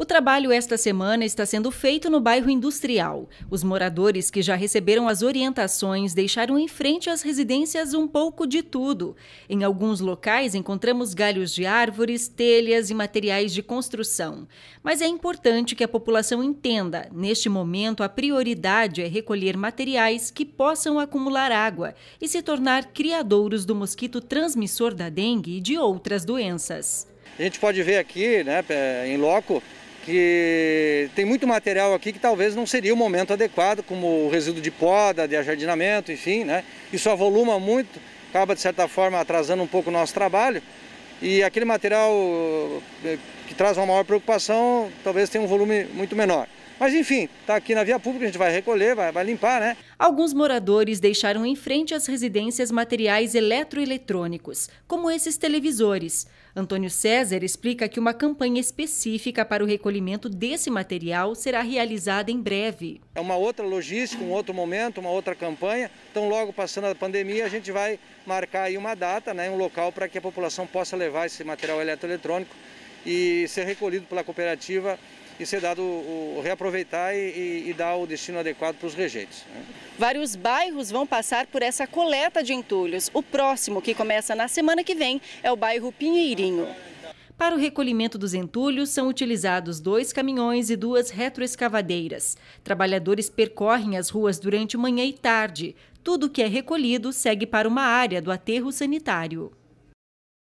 O trabalho esta semana está sendo feito no bairro Industrial. Os moradores que já receberam as orientações deixaram em frente às residências um pouco de tudo. Em alguns locais encontramos galhos de árvores, telhas e materiais de construção. Mas é importante que a população entenda: neste momento, a prioridade é recolher materiais que possam acumular água e se tornar criadouros do mosquito transmissor da dengue e de outras doenças. A gente pode ver aqui, né, é, em loco, e tem muito material aqui que talvez não seria o momento adequado, como o resíduo de poda, de ajardinamento, enfim, né? Isso avoluma muito, acaba de certa forma atrasando um pouco o nosso trabalho. E aquele material eh, que traz uma maior preocupação talvez tenha um volume muito menor. Mas enfim, está aqui na via pública, a gente vai recolher, vai, vai limpar, né? Alguns moradores deixaram em frente às residências materiais eletroeletrônicos, como esses televisores. Antônio César explica que uma campanha específica para o recolhimento desse material será realizada em breve. É uma outra logística, um outro momento, uma outra campanha. Então, logo passando a pandemia, a gente vai marcar aí uma data, né, um local para que a população possa levar esse material eletroeletrônico e ser recolhido pela cooperativa e ser dado o, o reaproveitar e, e, dar o destino adequado para os rejeitos. Né? Vários bairros vão passar por essa coleta de entulhos. O próximo, que começa na semana que vem, é o bairro Pinheirinho. Para o recolhimento dos entulhos, são utilizados dois caminhões e duas retroescavadeiras. Trabalhadores percorrem as ruas durante manhã e tarde. Tudo que é recolhido segue para uma área do aterro sanitário.